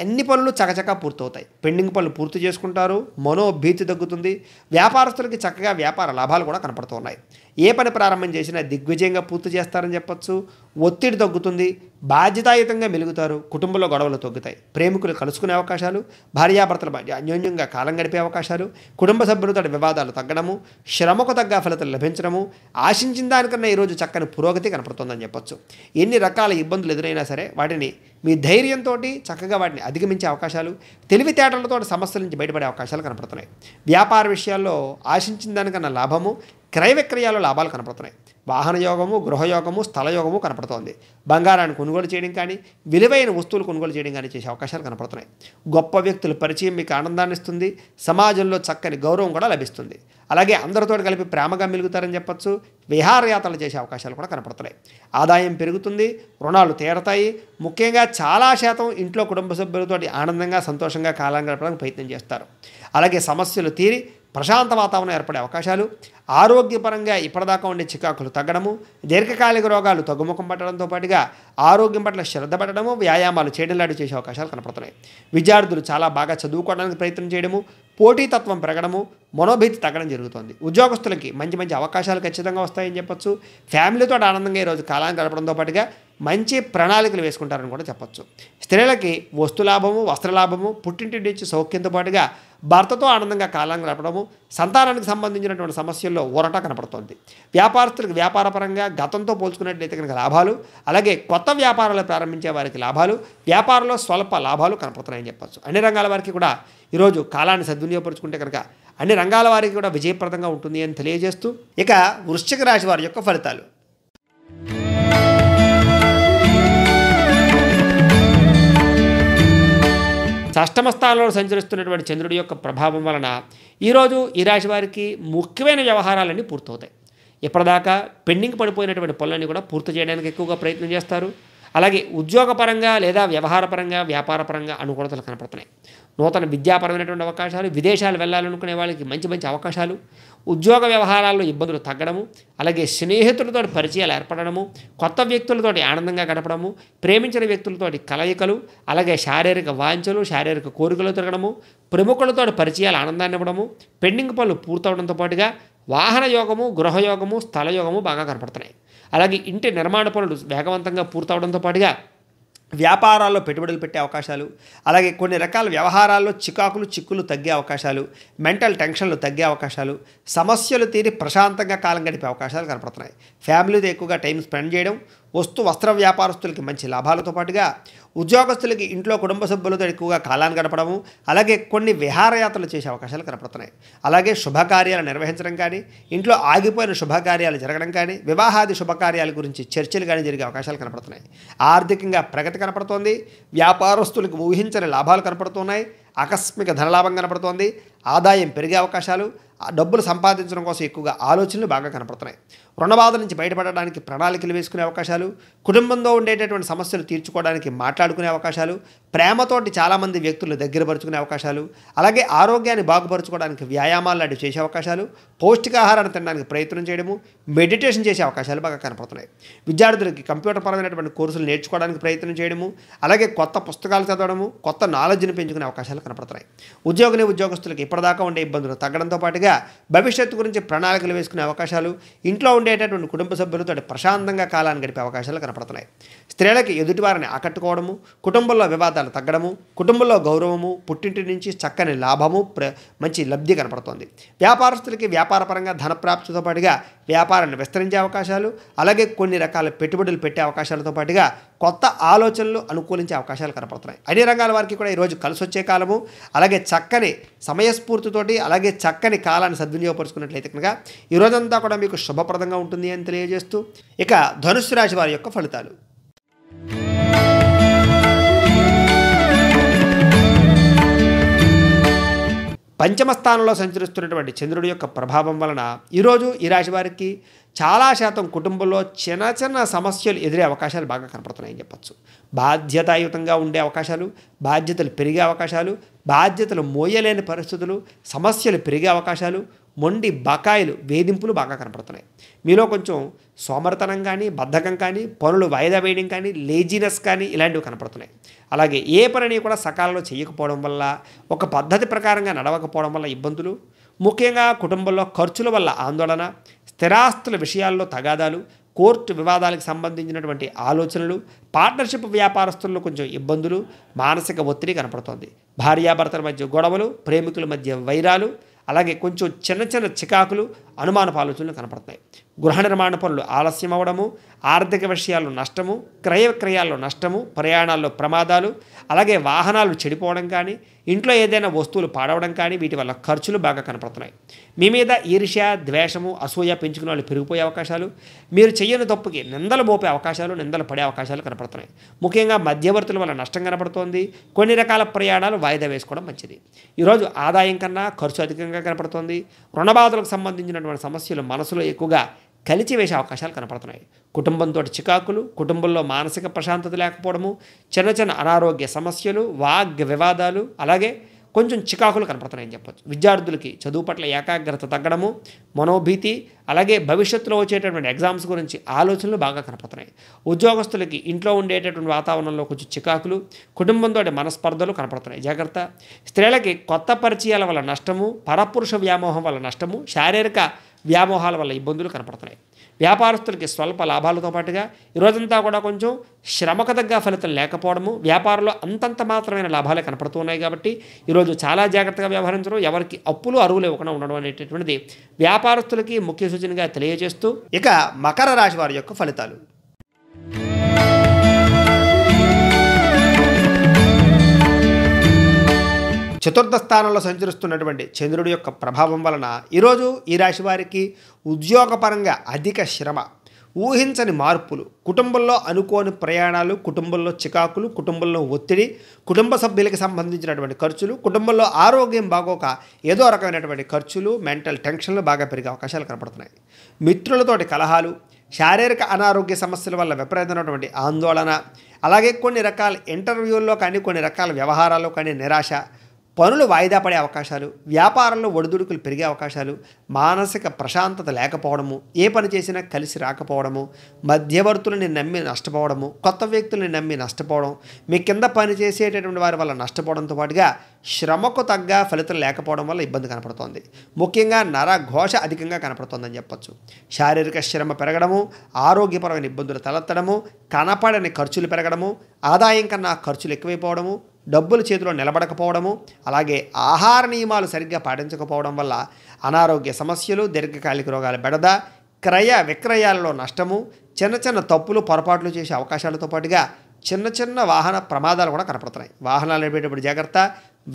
అన్ని పనులు చకచకా పూర్తవుతాయి పెండింగ్ పనులు పూర్తి చేసుకుంటారు మనోభీతి తగ్గుతుంది వ్యాపారస్తులకి చక్కగా వ్యాపార లాభాలు కూడా కనపడుతున్నాయి ఏ పని ప్రారంభం చేసినా దిగ్విజయంగా పూర్తి చేస్తారని చెప్పచ్చు ఒత్తిడి తగ్గుతుంది బాధ్యతాయుతంగా మెలుగుతారు కుటుంబంలో గొడవలు తగ్గుతాయి ప్రేమికులు కలుసుకునే అవకాశాలు భార్యాభర్తల మధ్య అన్యోన్యంగా కాలం గడిపే అవకాశాలు కుటుంబ సభ్యులతో వివాదాలు తగ్గడము శ్రమకు తగ్గ ఫలితం లభించడము ఆశించిన దానికన్నా ఈరోజు చక్కని పురోగతి కనపడుతుందని చెప్పొచ్చు ఎన్ని రకాల ఇబ్బందులు ఎదురైనా సరే వాటిని మీ ధైర్యంతో చక్కగా వాటిని అధిగమించే అవకాశాలు తెలివితేటలతో సమస్యల నుంచి బయటపడే అవకాశాలు కనపడుతున్నాయి వ్యాపార విషయాల్లో ఆశించిన దానికన్నా లాభము క్రయ విక్రయాలు లాభాలు కనపడుతున్నాయి వాహన యోగము గృహయోగము స్థలయోగము కనపడుతోంది బంగారాన్ని కొనుగోలు చేయడం కానీ విలువైన వస్తువులు కొనుగోలు చేయడం కానీ చేసే అవకాశాలు కనపడుతున్నాయి గొప్ప వ్యక్తుల పరిచయం మీకు ఆనందాన్ని ఇస్తుంది సమాజంలో చక్కని గౌరవం కూడా లభిస్తుంది అలాగే అందరితో కలిపి ప్రేమగా మెలుగుతారని చెప్పచ్చు విహారయాత్రలు చేసే అవకాశాలు కూడా కనపడుతున్నాయి ఆదాయం పెరుగుతుంది రుణాలు తీరతాయి ముఖ్యంగా చాలా శాతం ఇంట్లో కుటుంబ సభ్యులతోటి ఆనందంగా సంతోషంగా కాలం గడపడానికి ప్రయత్నం చేస్తారు అలాగే సమస్యలు తీరి ప్రశాంత వాతావరణం ఏర్పడే అవకాశాలు ఆరోగ్యపరంగా ఇప్పటిదాకా ఉండే చికాకులు తగ్గడము దీర్ఘకాలిక రోగాలు తగ్గుముఖం పట్టడంతో పాటుగా ఆరోగ్యం పట్ల శ్రద్ధ పడడము వ్యాయామాలు చేయడం లాంటివి చేసే అవకాశాలు కనపడుతున్నాయి విద్యార్థులు చాలా బాగా చదువుకోవడానికి ప్రయత్నం చేయడము పోటీతత్వం పెరగడము మనోభీతి తగ్గడం జరుగుతుంది ఉద్యోగస్తులకి మంచి మంచి అవకాశాలు ఖచ్చితంగా వస్తాయని చెప్పొచ్చు ఫ్యామిలీతో ఆనందంగా ఈరోజు కాలాన్ని గడపడంతో పాటుగా మంచి ప్రణాళికలు వేసుకుంటారని కూడా చెప్పచ్చు స్త్రీలకి వస్తులాభము వస్త్రలాభము పుట్టింటి నుంచి సౌఖ్యంతో పాటుగా భర్తతో ఆనందంగా కాలం గడపడము సంతానానికి సంబంధించినటువంటి సమస్యల్లో ఊరట కనపడుతోంది వ్యాపారస్తులకు వ్యాపారపరంగా గతంతో పోల్చుకున్నట్లయితే కనుక లాభాలు అలాగే కొత్త వ్యాపారాలు ప్రారంభించే వారికి లాభాలు వ్యాపారంలో స్వల్ప లాభాలు కనపడుతున్నాయని చెప్పచ్చు అన్ని రంగాల వారికి కూడా ఈరోజు కాలాన్ని సద్వినియోగపరుచుకుంటే కనుక అన్ని రంగాల వారికి కూడా విజయప్రదంగా ఉంటుంది అని తెలియజేస్తూ ఇక వృశ్చిక రాశి వారి యొక్క ఫలితాలు అష్టమ స్థానంలో సంచరిస్తున్నటువంటి చంద్రుడి యొక్క ప్రభావం వలన ఈరోజు ఈ రాశి వారికి ముఖ్యమైన వ్యవహారాలన్నీ పూర్తవుతాయి ఇప్పటిదాకా పెండింగ్ పడిపోయినటువంటి పనులన్నీ కూడా పూర్తి చేయడానికి ఎక్కువగా ప్రయత్నం చేస్తారు అలాగే ఉద్యోగపరంగా లేదా వ్యవహారపరంగా వ్యాపారపరంగా అనుకూలతలు కనపడుతున్నాయి నూతన విద్యాపరమైనటువంటి అవకాశాలు విదేశాలు వెళ్ళాలనుకునే వాళ్ళకి మంచి మంచి అవకాశాలు ఉద్యోగ వ్యవహారాల్లో ఇబ్బందులు తగ్గడము అలాగే స్నేహితులతో పరిచయాలు ఏర్పడడము కొత్త వ్యక్తులతో ఆనందంగా గడపడము ప్రేమించిన వ్యక్తులతో కలయికలు అలాగే శారీరక వాంఛలు శారీరక కోరికలు తిరగడము ప్రముఖులతో పరిచయాలు ఆనందాన్ని ఇవ్వడము పెండింగ్ పనులు పూర్తవడంతో పాటుగా వాహన యోగము గృహయోగము స్థలయోగము బాగా కనపడుతున్నాయి అలాగే ఇంటి నిర్మాణ పనులు వేగవంతంగా పూర్తవడంతో పాటుగా వ్యాపారాల్లో పెట్టుబడులు పెట్టే అవకాశాలు అలాగే కొన్ని రకాల వ్యవహారాల్లో చికాకులు చిక్కులు తగ్గే అవకాశాలు మెంటల్ టెన్షన్లు తగ్గే అవకాశాలు సమస్యలు తీరి ప్రశాంతంగా కాలం గడిపే అవకాశాలు కనపడుతున్నాయి ఫ్యామిలీతో ఎక్కువగా టైం స్పెండ్ చేయడం వస్తు వస్త్ర వ్యాపారస్తులకి మంచి లాభాలతో పాటుగా ఉద్యోగస్తులకి ఇంట్లో కుటుంబ సభ్యులతో ఎక్కువగా కాలాన్ని గడపడము అలాగే కొన్ని విహారయాత్రలు చేసే అవకాశాలు కనపడుతున్నాయి అలాగే శుభకార్యాలు నిర్వహించడం కానీ ఇంట్లో ఆగిపోయిన శుభకార్యాలు జరగడం కానీ వివాహాది శుభకార్యాల గురించి చర్చలు కానీ జరిగే అవకాశాలు కనపడుతున్నాయి ఆర్థికంగా ప్రగతి కనపడుతోంది వ్యాపారస్తులకు ఊహించని లాభాలు కనపడుతున్నాయి ఆకస్మిక ధనలాభం కనపడుతోంది ఆదాయం పెరిగే అవకాశాలు డబ్బులు సంపాదించడం కోసం ఎక్కువగా ఆలోచనలు బాగా కనపడుతున్నాయి రుణబాధ నుంచి బయటపడడానికి ప్రణాళికలు వేసుకునే అవకాశాలు కుటుంబంలో ఉండేటటువంటి సమస్యలు తీర్చుకోవడానికి మాట్లాడుకునే అవకాశాలు ప్రేమతోటి చాలామంది వ్యక్తులు దగ్గరపరుచుకునే అవకాశాలు అలాగే ఆరోగ్యాన్ని బాగుపరచుకోవడానికి వ్యాయామాలు లాంటివి చేసే అవకాశాలు పౌష్టికాహారాన్ని తినడానికి ప్రయత్నం చేయడము మెడిటేషన్ చేసే అవకాశాలు బాగా కనపడుతున్నాయి విద్యార్థులకి కంప్యూటర్ పరమైనటువంటి కోర్సులు నేర్చుకోవడానికి ప్రయత్నం చేయడము అలాగే కొత్త పుస్తకాలు చదవడము కొత్త నాలెడ్జ్ని పెంచుకునే అవకాశాలు కనపడుతున్నాయి ఉద్యోగిని ఉద్యోగస్తులకు ఇప్పటిదాకా ఉండే ఇబ్బందులు తగ్గడంతో పాటుగా భవిష్యత్తు గురించి ప్రణాళికలు వేసుకునే అవకాశాలు ఇంట్లో ఉండేటటువంటి కుటుంబ సభ్యులతో ప్రశాంతంగా కాలాన్ని గడిపే అవకాశాలు కనపడుతున్నాయి స్త్రీలకి ఎదుటివారిని ఆకట్టుకోవడము కుటుంబంలో వివాదాలు తగ్గడము కుటుంబంలో గౌరవము పుట్టింటి నుంచి చక్కని లాభము మంచి లబ్ధి కనపడుతోంది వ్యాపారస్తులకి వ్యాపారపరంగా ధనప్రాప్తితో పాటుగా వ్యాపారాన్ని విస్తరించే అవకాశాలు అలాగే కొన్ని రకాల పెట్టుబడులు పెట్టే అవకాశాలతో పాటుగా కొత్త ఆలోచనలు అనుకూలించే అవకాశాలు కనపడుతున్నాయి అన్ని రంగాల వారికి కూడా ఈరోజు కలిసి వచ్చే కాలము అలాగే చక్కని సమయస్ఫూర్తితోటి అలాగే చక్కని కాలాన్ని సద్వినియోగపరుచుకున్నట్లయితే కనుక ఈ రోజంతా కూడా మీకు శుభప్రదంగా ఉంటుంది అని తెలియజేస్తూ ఇక ధనుసు రాశి వారి యొక్క ఫలితాలు పంచమ స్థానంలో సంచరిస్తున్నటువంటి చంద్రుడి యొక్క ప్రభావం వలన ఈరోజు ఈ రాశి వారికి చాలా శాతం కుటుంబంలో చిన్న చిన్న సమస్యలు ఎదురే అవకాశాలు బాగా కనపడుతున్నాయని చెప్పచ్చు బాధ్యతాయుతంగా ఉండే అవకాశాలు బాధ్యతలు పెరిగే అవకాశాలు బాధ్యతలు మోయలేని పరిస్థితులు సమస్యలు పెరిగే అవకాశాలు మొండి బకాయిలు వేధింపులు బాగా కనపడుతున్నాయి మీలో కొంచెం సోమరతనం కానీ బద్ధకం కానీ పనులు వాయిదా వేయడం కానీ లేజినెస్ కానీ ఇలాంటివి కనపడుతున్నాయి అలాగే ఏ పనిని కూడా సకాలంలో చేయకపోవడం వల్ల ఒక పద్ధతి ప్రకారంగా నడవకపోవడం వల్ల ఇబ్బందులు ముఖ్యంగా కుటుంబంలో ఖర్చుల వల్ల ఆందోళన స్థిరాస్తుల విషయాల్లో తగాదాలు కోర్టు వివాదాలకు సంబంధించినటువంటి ఆలోచనలు పార్ట్నర్షిప్ వ్యాపారస్తుల్లో కొంచెం ఇబ్బందులు మానసిక ఒత్తిడి కనపడుతోంది భార్యాభర్తల మధ్య గొడవలు ప్రేమికుల మధ్య వైరాలు అలాగే కొంచెం చిన్న చిన్న చికాకులు అనుమానపు ఆలోచనలు కనపడతాయి గృహ నిర్మాణ పనులు ఆలస్యం అవడము ఆర్థిక విషయాల్లో నష్టము క్రయ విక్రయాల్లో నష్టము ప్రయాణాల్లో ప్రమాదాలు అలాగే వాహనాలు చెడిపోవడం కానీ ఇంట్లో ఏదైనా వస్తువులు పాడవడం కానీ వీటి వల్ల ఖర్చులు బాగా కనపడుతున్నాయి మీ మీద ఈర్ష్య ద్వేషము అసూయ పెంచుకునే వాళ్ళు పెరిగిపోయే అవకాశాలు మీరు చేయని తప్పుకి నిందలు మోపే అవకాశాలు నిందలు పడే అవకాశాలు కనపడుతున్నాయి ముఖ్యంగా మధ్యవర్తుల వల్ల నష్టం కనపడుతోంది కొన్ని రకాల ప్రయాణాలు వాయిదా వేసుకోవడం మంచిది ఈరోజు ఆదాయం కన్నా ఖర్చు అధికంగా కనపడుతోంది రుణబాధలకు సంబంధించినటువంటి సమస్యలు మనసులో ఎక్కువగా కలిచి వేసే అవకాశాలు కనపడుతున్నాయి కుటుంబంతో చికాకులు కుటుంబంలో మానసిక ప్రశాంతత లేకపోవడము చిన్న చిన్న అనారోగ్య సమస్యలు వాగ్ వివాదాలు అలాగే కొంచెం చికాకులు కనపడుతున్నాయని చెప్పొచ్చు విద్యార్థులకి చదువు పట్ల ఏకాగ్రత తగ్గడము మనోభీతి అలాగే భవిష్యత్తులో వచ్చేటటువంటి ఎగ్జామ్స్ గురించి ఆలోచనలు బాగా కనపడుతున్నాయి ఉద్యోగస్తులకి ఇంట్లో ఉండేటటువంటి వాతావరణంలో కొంచెం చికాకులు కుటుంబంతో మనస్పర్ధలు కనపడుతున్నాయి జాగ్రత్త స్త్రీలకి కొత్త పరిచయాల వల్ల నష్టము పరపురుష వ్యామోహం వల్ల నష్టము శారీరక వ్యామోహాల వల్ల ఇబ్బందులు కనపడుతున్నాయి వ్యాపారస్తులకి స్వల్ప లాభాలతో పాటుగా ఈరోజంతా కూడా కొంచెం శ్రమకు తగ్గ ఫలితం లేకపోవడము వ్యాపారంలో అంతంత మాత్రమైన లాభాలే కనపడుతున్నాయి కాబట్టి ఈరోజు చాలా జాగ్రత్తగా వ్యవహరించడం ఎవరికి అప్పులు అరువులు ఇవ్వకుండా ఉండడం అనేటటువంటిది వ్యాపారస్తులకి ముఖ్య సూచనగా తెలియజేస్తూ ఇక మకర రాశి వారి యొక్క ఫలితాలు చతుర్థ స్థానంలో సంచరిస్తున్నటువంటి చంద్రుడి యొక్క ప్రభావం వలన ఈరోజు ఈ రాశి వారికి ఉద్యోగపరంగా అధిక శ్రమ ఊహించని మార్పులు కుటుంబంలో అనుకోని ప్రయాణాలు కుటుంబంలో చికాకులు కుటుంబంలో ఒత్తిడి కుటుంబ సభ్యులకి సంబంధించినటువంటి ఖర్చులు కుటుంబంలో ఆరోగ్యం బాగోక ఏదో రకమైనటువంటి ఖర్చులు మెంటల్ టెన్షన్లు బాగా పెరిగే అవకాశాలు కనపడుతున్నాయి మిత్రులతోటి కలహాలు శారీరక అనారోగ్య సమస్యల వల్ల విపరీతమైనటువంటి ఆందోళన అలాగే కొన్ని రకాల ఇంటర్వ్యూల్లో కానీ కొన్ని రకాల వ్యవహారాల్లో కానీ నిరాశ పనులు వాయిదా పడే అవకాశాలు వ్యాపారంలో ఒడిదుడుకులు పెరిగే అవకాశాలు మానసిక ప్రశాంతత లేకపోవడము ఏ పని చేసినా కలిసి రాకపోవడము మధ్యవర్తులని నమ్మి నష్టపోవడము కొత్త వ్యక్తులని నమ్మి నష్టపోవడం మీ కింద పని చేసేటటువంటి వారి వల్ల నష్టపోవడంతో పాటుగా శ్రమకు తగ్గ ఫలితం లేకపోవడం వల్ల ఇబ్బంది కనపడుతోంది ముఖ్యంగా నరఘోష అధికంగా కనపడుతోందని చెప్పచ్చు శారీరక శ్రమ పెరగడము ఆరోగ్యపరమైన ఇబ్బందులు తలెత్తడము కనపడని ఖర్చులు పెరగడము ఆదాయం కన్నా ఖర్చులు ఎక్కువైపోవడము డబ్బులు చేతిలో నిలబడకపోవడము అలాగే ఆహార నియమాలు సరిగ్గా పాటించకపోవడం వల్ల అనారోగ్య సమస్యలు దీర్ఘకాలిక రోగాలు బెడద క్రయ విక్రయాలలో నష్టము చిన్న చిన్న తప్పులు పొరపాట్లు చేసే అవకాశాలతో పాటుగా చిన్న చిన్న వాహన ప్రమాదాలు కూడా కనపడుతున్నాయి వాహనాలు నడిపేటప్పుడు జాగ్రత్త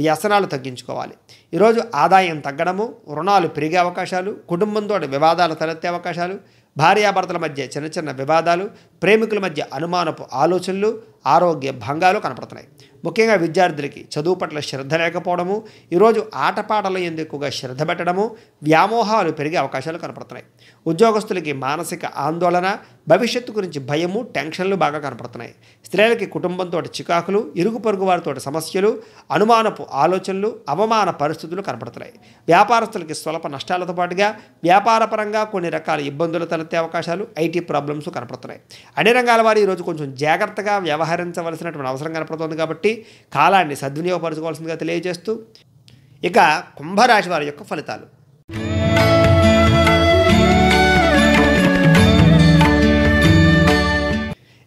వ్యసనాలు తగ్గించుకోవాలి ఈరోజు ఆదాయం తగ్గడము రుణాలు పెరిగే అవకాశాలు కుటుంబంతో వివాదాలు తలెత్తే అవకాశాలు భార్యాభర్తల మధ్య చిన్న చిన్న వివాదాలు ప్రేమికుల మధ్య అనుమానపు ఆలోచనలు ఆరోగ్య భంగాలు కనపడుతున్నాయి ముఖ్యంగా విద్యార్థులకి చదువు పట్ల శ్రద్ధ లేకపోవడము ఈరోజు ఆటపాటలు ఎందుకు ఎక్కువగా శ్రద్ధ పెట్టడము వ్యామోహాలు పెరిగే అవకాశాలు కనపడుతున్నాయి ఉద్యోగస్తులకి మానసిక ఆందోళన భవిష్యత్తు గురించి భయము టెన్షన్లు బాగా కనపడుతున్నాయి స్త్రీలకి కుటుంబంతో చికాకులు ఇరుగు పొరుగు వారితో సమస్యలు అనుమానపు ఆలోచనలు అవమాన పరిస్థితులు కనపడుతున్నాయి వ్యాపారస్తులకి స్వల్ప నష్టాలతో పాటుగా వ్యాపారపరంగా కొన్ని రకాల ఇబ్బందులు తలెత్తే అవకాశాలు ఐటీ ప్రాబ్లమ్స్ కనపడుతున్నాయి అన్ని రంగాల వారు ఈరోజు కొంచెం జాగ్రత్తగా వ్యవహరించవలసినటువంటి అవసరం కనపడుతుంది కాబట్టి కాలాన్ని సద్వినియోగపరచుకోవాల్సిందిగా తెలియజేస్తూ ఇక కుంభరాశి వారి యొక్క ఫలితాలు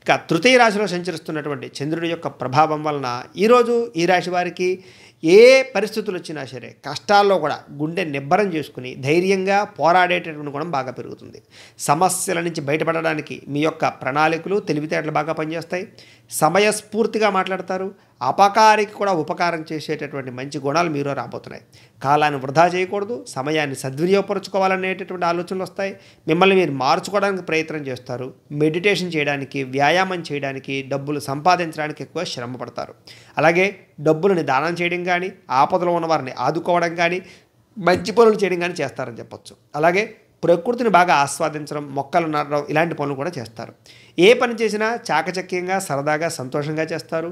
ఇక తృతీయ రాశిలో సంచరిస్తున్నటువంటి చంద్రుడి యొక్క ప్రభావం వలన ఈరోజు ఈ రాశి వారికి ఏ పరిస్థితులు వచ్చినా సరే కష్టాల్లో కూడా గుండె నిబ్బరం చేసుకుని ధైర్యంగా పోరాడేటటువంటి గుణం బాగా పెరుగుతుంది సమస్యల నుంచి బయటపడడానికి మీ యొక్క ప్రణాళికలు తెలివితేటలు బాగా పనిచేస్తాయి సమయస్ఫూర్తిగా మాట్లాడతారు అపకారికి కూడా ఉపకారం చేసేటటువంటి మంచి గుణాలు మీరు రాబోతున్నాయి కాలాన్ని వృధా చేయకూడదు సమయాన్ని సద్వినియోగపరచుకోవాలనేటటువంటి ఆలోచనలు వస్తాయి మిమ్మల్ని మీరు మార్చుకోవడానికి ప్రయత్నం చేస్తారు మెడిటేషన్ చేయడానికి వ్యాయామం చేయడానికి డబ్బులు సంపాదించడానికి ఎక్కువ శ్రమపడతారు అలాగే డబ్బులని దానం చేయడం కానీ ఆపదలో ఉన్న వారిని ఆదుకోవడం కానీ మంచి పనులు చేయడం కానీ చేస్తారని చెప్పొచ్చు అలాగే ప్రకృతిని బాగా ఆస్వాదించడం మొక్కలు నాటడం ఇలాంటి పనులు కూడా చేస్తారు ఏ పని చేసినా చాకచక్యంగా సరదాగా సంతోషంగా చేస్తారు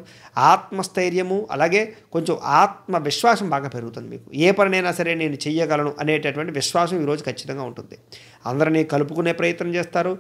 ఆత్మస్థైర్యము అలాగే కొంచెం ఆత్మవిశ్వాసం బాగా పెరుగుతుంది మీకు ఏ పనినైనా సరే నేను చెయ్యగలను అనేటటువంటి విశ్వాసం ఈరోజు ఖచ్చితంగా ఉంటుంది అందరినీ కలుపుకునే ప్రయత్నం చేస్తారు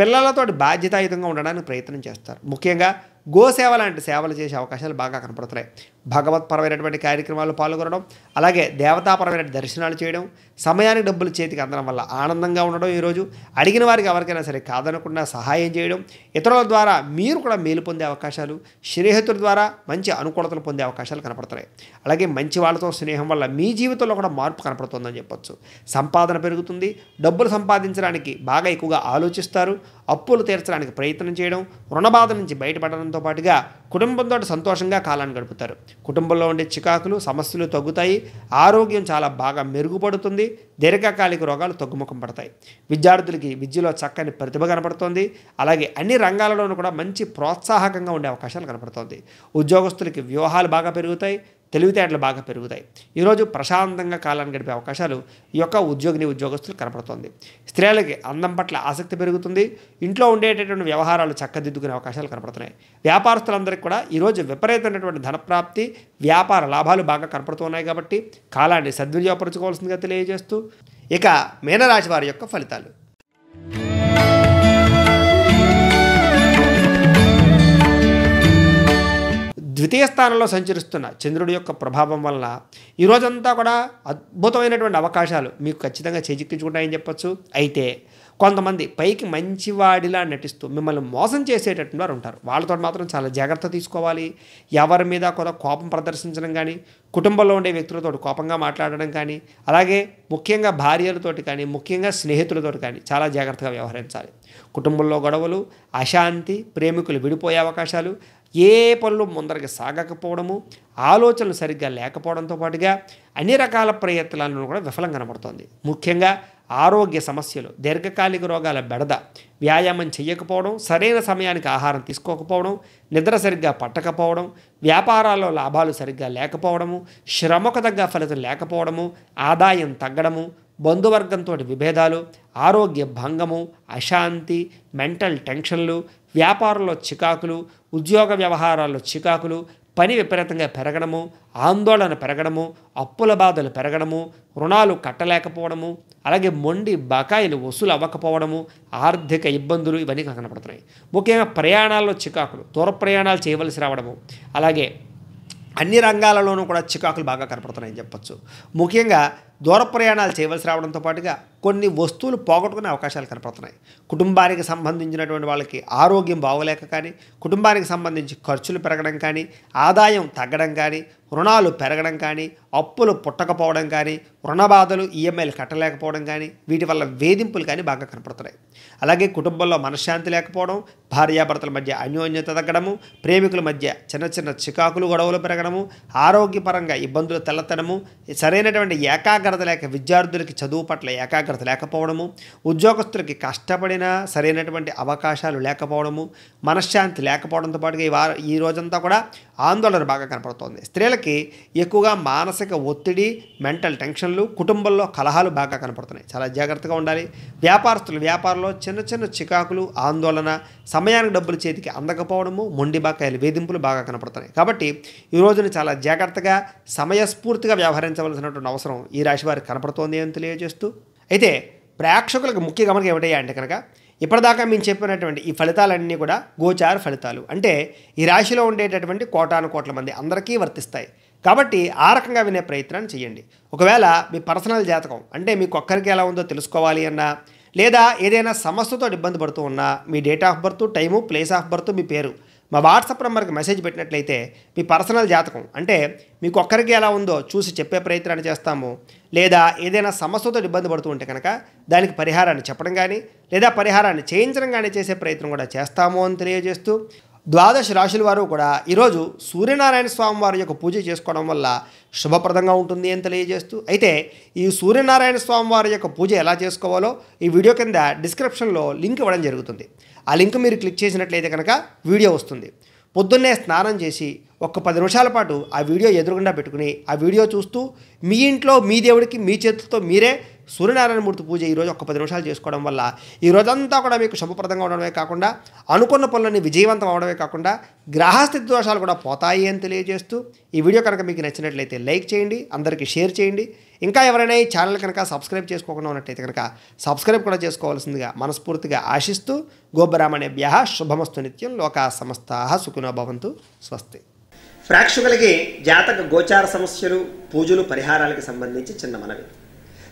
పిల్లలతో బాధ్యతాయుతంగా ఉండడానికి ప్రయత్నం చేస్తారు ముఖ్యంగా గోసేవ లాంటి సేవలు చేసే అవకాశాలు బాగా కనపడుతున్నాయి భగవత్పరమైనటువంటి కార్యక్రమాలు పాల్గొనడం అలాగే దేవతాపరమైన దర్శనాలు చేయడం సమయానికి డబ్బులు చేతికి అందడం వల్ల ఆనందంగా ఉండడం ఈరోజు అడిగిన వారికి ఎవరికైనా సరే కాదనకుండా సహాయం చేయడం ఇతరుల ద్వారా మీరు కూడా మేలు పొందే అవకాశాలు స్నేహితుల ద్వారా మంచి అనుకూలతలు పొందే అవకాశాలు కనపడుతున్నాయి అలాగే మంచి వాళ్ళతో స్నేహం వల్ల మీ జీవితంలో కూడా మార్పు కనపడుతుందని చెప్పొచ్చు సంపాదన పెరుగుతుంది డబ్బులు సంపాదించడానికి బాగా ఎక్కువగా ఆలోచిస్తారు అప్పులు తీర్చడానికి ప్రయత్నం చేయడం రుణబాధ నుంచి బయటపడడంతో పాటుగా కుటుంబంతో సంతోషంగా కాలాన్ని గడుపుతారు కుటుంబంలో ఉండే చికాకులు సమస్యలు తగ్గుతాయి ఆరోగ్యం చాలా బాగా మెరుగుపడుతుంది దీర్ఘకాలిక రోగాలు తగ్గుముఖం పడతాయి విద్యార్థులకి విద్యలో చక్కని ప్రతిభ కనపడుతుంది అలాగే అన్ని రంగాలలోనూ కూడా మంచి ప్రోత్సాహకంగా ఉండే అవకాశాలు కనపడుతుంది ఉద్యోగస్తులకి వ్యూహాలు బాగా పెరుగుతాయి తెలివితేటలు బాగా పెరుగుతాయి ఈరోజు ప్రశాంతంగా కాలాన్ని గడిపే అవకాశాలు ఈ యొక్క ఉద్యోగిని ఉద్యోగస్తులు కనపడుతుంది స్త్రీలకి అందం పట్ల ఆసక్తి పెరుగుతుంది ఇంట్లో ఉండేటటువంటి వ్యవహారాలు చక్కదిద్దుకునే అవకాశాలు కనపడుతున్నాయి వ్యాపారస్తులందరికీ కూడా ఈరోజు విపరీతమైనటువంటి ధనప్రాప్తి వ్యాపార లాభాలు బాగా కనపడుతున్నాయి కాబట్టి కాలాన్ని సద్వినియోగపరచుకోవాల్సిందిగా తెలియజేస్తూ ఇక మీనరాశి వారి యొక్క ఫలితాలు ద్వితీయ స్థానంలో సంచరిస్తున్న చంద్రుడి యొక్క ప్రభావం వలన ఈరోజంతా కూడా అద్భుతమైనటువంటి అవకాశాలు మీకు ఖచ్చితంగా చేజిక్కించుకుంటాయని చెప్పొచ్చు అయితే కొంతమంది పైకి మంచివాడిలా నటిస్తూ మిమ్మల్ని మోసం చేసేటట్టు వారు ఉంటారు వాళ్ళతో మాత్రం చాలా జాగ్రత్త తీసుకోవాలి ఎవరి మీద కూడా కోపం ప్రదర్శించడం కానీ కుటుంబంలో ఉండే వ్యక్తులతో కోపంగా మాట్లాడడం కానీ అలాగే ముఖ్యంగా భార్యలతోటి కానీ ముఖ్యంగా స్నేహితులతో కానీ చాలా జాగ్రత్తగా వ్యవహరించాలి కుటుంబంలో గొడవలు అశాంతి ప్రేమికులు విడిపోయే అవకాశాలు ఏ పనులు ముందరగా సాగకపోవడము ఆలోచనలు సరిగ్గా లేకపోవడంతో పాటుగా అన్ని రకాల ప్రయత్నాలను కూడా విఫలం కనబడుతోంది ముఖ్యంగా ఆరోగ్య సమస్యలు దీర్ఘకాలిక రోగాల బెడద వ్యాయామం చేయకపోవడం సరైన సమయానికి ఆహారం తీసుకోకపోవడం నిద్ర సరిగ్గా పట్టకపోవడం వ్యాపారాల్లో లాభాలు సరిగ్గా లేకపోవడము శ్రమకు తగ్గ ఫలితం లేకపోవడము ఆదాయం తగ్గడము బంధువర్గంతో విభేదాలు ఆరోగ్య భంగము అశాంతి మెంటల్ టెన్షన్లు వ్యాపారంలో చికాకులు ఉద్యోగ వ్యవహారాల్లో చికాకులు పని విపరీతంగా పెరగడము ఆందోళన పెరగడము అప్పుల బాధలు పెరగడము రుణాలు కట్టలేకపోవడము అలాగే మొండి బకాయిలు వసూలు అవ్వకపోవడము ఆర్థిక ఇబ్బందులు ఇవన్నీ కనపడుతున్నాయి ముఖ్యంగా ప్రయాణాల్లో చికాకులు దూర ప్రయాణాలు చేయవలసి రావడము అలాగే అన్ని రంగాలలోనూ కూడా చికాకులు బాగా కనపడుతున్నాయని చెప్పచ్చు ముఖ్యంగా దూర ప్రయాణాలు చేయవలసి రావడంతో పాటుగా కొన్ని వస్తువులు పోగొట్టుకునే అవకాశాలు కనపడుతున్నాయి కుటుంబానికి సంబంధించినటువంటి వాళ్ళకి ఆరోగ్యం బాగోలేక కానీ కుటుంబానికి సంబంధించి ఖర్చులు పెరగడం కానీ ఆదాయం తగ్గడం కానీ రుణాలు పెరగడం కానీ అప్పులు పుట్టకపోవడం కానీ రుణబాధలు ఈఎంఐలు కట్టలేకపోవడం కానీ వీటి వల్ల వేధింపులు కానీ బాగా కనపడుతున్నాయి అలాగే కుటుంబంలో మనశ్శాంతి లేకపోవడం భార్యాభర్తల మధ్య అన్యోన్యత తగ్గడము ప్రేమికుల మధ్య చిన్న చిన్న చికాకులు గొడవలు పెరగడము ఆరోగ్యపరంగా ఇబ్బందులు తెల్లతనము సరైనటువంటి ఏకాగ్ర ఏకాగ్రత లేక విద్యార్థులకి చదువు పట్ల ఏకాగ్రత లేకపోవడము ఉద్యోగస్తులకి కష్టపడిన సరైనటువంటి అవకాశాలు లేకపోవడము మనశ్శాంతి లేకపోవడంతో పాటుగా ఈ వార ఈ రోజంతా కూడా ఆందోళన బాగా కనపడుతోంది స్త్రీలకి ఎక్కువగా మానసిక ఒత్తిడి మెంటల్ టెన్షన్లు కుటుంబంలో కలహాలు బాగా కనపడుతున్నాయి చాలా జాగ్రత్తగా ఉండాలి వ్యాపారస్తులు వ్యాపారంలో చిన్న చిన్న చికాకులు ఆందోళన సమయానికి డబ్బులు చేతికి అందకపోవడము మొండి బాకాయలు వేధింపులు బాగా కనపడుతున్నాయి కాబట్టి ఈ రోజున చాలా జాగ్రత్తగా సమయస్ఫూర్తిగా వ్యవహరించవలసినటువంటి అవసరం ఈ రాశి వారికి కనపడుతోంది అని తెలియజేస్తూ అయితే ప్రేక్షకులకు ముఖ్య గమనం ఏమిటయ్యా అంటే కనుక ఇప్పటిదాకా మేము చెప్పినటువంటి ఈ ఫలితాలన్నీ కూడా గోచార ఫలితాలు అంటే ఈ రాశిలో ఉండేటటువంటి కోటాను కోట్ల మంది అందరికీ వర్తిస్తాయి కాబట్టి ఆ రకంగా వినే ప్రయత్నాన్ని చేయండి ఒకవేళ మీ పర్సనల్ జాతకం అంటే మీకు ఒక్కరికి ఎలా ఉందో తెలుసుకోవాలి అన్నా లేదా ఏదైనా సమస్యతో ఇబ్బంది పడుతూ ఉన్నా మీ date of birth time place of birth మీ పేరు మా వాట్సాప్ నెంబర్కి మెసేజ్ పెట్టినట్లయితే మీ పర్సనల్ జాతకం అంటే మీకు ఒక్కరికి ఎలా ఉందో చూసి చెప్పే ప్రయత్నాన్ని చేస్తాము లేదా ఏదైనా సమస్యతో ఇబ్బంది పడుతూ ఉంటే కనుక దానికి పరిహారాన్ని చెప్పడం కానీ లేదా పరిహారాన్ని చేయించడం కానీ చేసే ప్రయత్నం కూడా చేస్తాము అని తెలియజేస్తూ ద్వాదశ రాశుల వారు కూడా ఈరోజు సూర్యనారాయణ స్వామి వారి యొక్క పూజ చేసుకోవడం వల్ల శుభప్రదంగా ఉంటుంది అని తెలియజేస్తూ అయితే ఈ సూర్యనారాయణ స్వామి వారి యొక్క పూజ ఎలా చేసుకోవాలో ఈ వీడియో కింద డిస్క్రిప్షన్లో లింక్ ఇవ్వడం జరుగుతుంది ఆ లింక్ మీరు క్లిక్ చేసినట్లయితే కనుక వీడియో వస్తుంది పొద్దున్నే స్నానం చేసి ఒక పది నిమిషాల పాటు ఆ వీడియో ఎదురుగుండా పెట్టుకుని ఆ వీడియో చూస్తూ మీ ఇంట్లో మీ దేవుడికి మీ చేతులతో మీరే సూర్యనారాయణమూర్తి పూజ ఈరోజు ఒక పది నిమిషాలు చేసుకోవడం వల్ల ఈ రోజంతా కూడా మీకు శుభప్రదంగా ఉండడమే కాకుండా అనుకున్న పనులన్నీ విజయవంతం అవడమే కాకుండా గ్రహస్థితి దోషాలు కూడా పోతాయి అని తెలియజేస్తూ ఈ వీడియో కనుక మీకు నచ్చినట్లయితే లైక్ చేయండి అందరికీ షేర్ చేయండి ఇంకా ఎవరైనా ఈ ఛానల్ కనుక సబ్స్క్రైబ్ చేసుకోకుండా ఉన్నట్టయితే కనుక సబ్స్క్రైబ్ కూడా చేసుకోవాల్సిందిగా మనస్ఫూర్తిగా ఆశిస్తూ గోబ్రాహ్మణ్యభ్య శుభమస్తు నిత్యం లోకా సమస్తా సుఖినో భవంతు స్వస్తి ప్రేక్షకులకి జాతక గోచార సమస్యలు పూజలు పరిహారాలకు సంబంధించి చిన్న మనవి